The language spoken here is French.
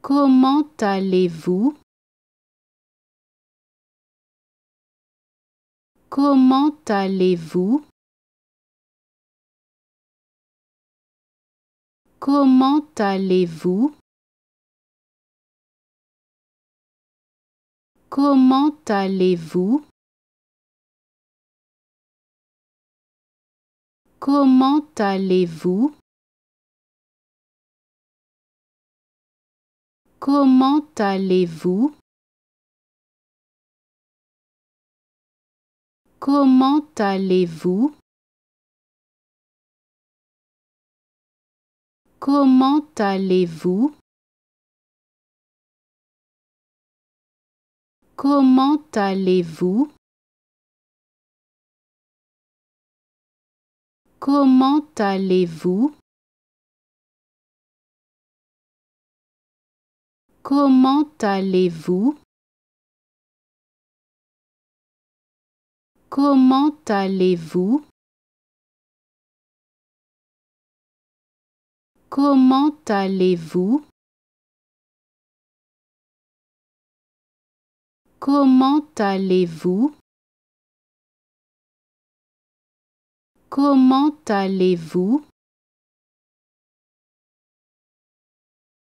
Comment allez-vous Comment allez-vous Comment allez-vous Comment allez-vous Comment allez-vous Comment allez-vous Comment allez-vous Comment allez-vous Comment allez-vous Comment allez-vous Comment allez-vous Comment allez-vous Comment allez-vous Comment allez-vous Comment allez-vous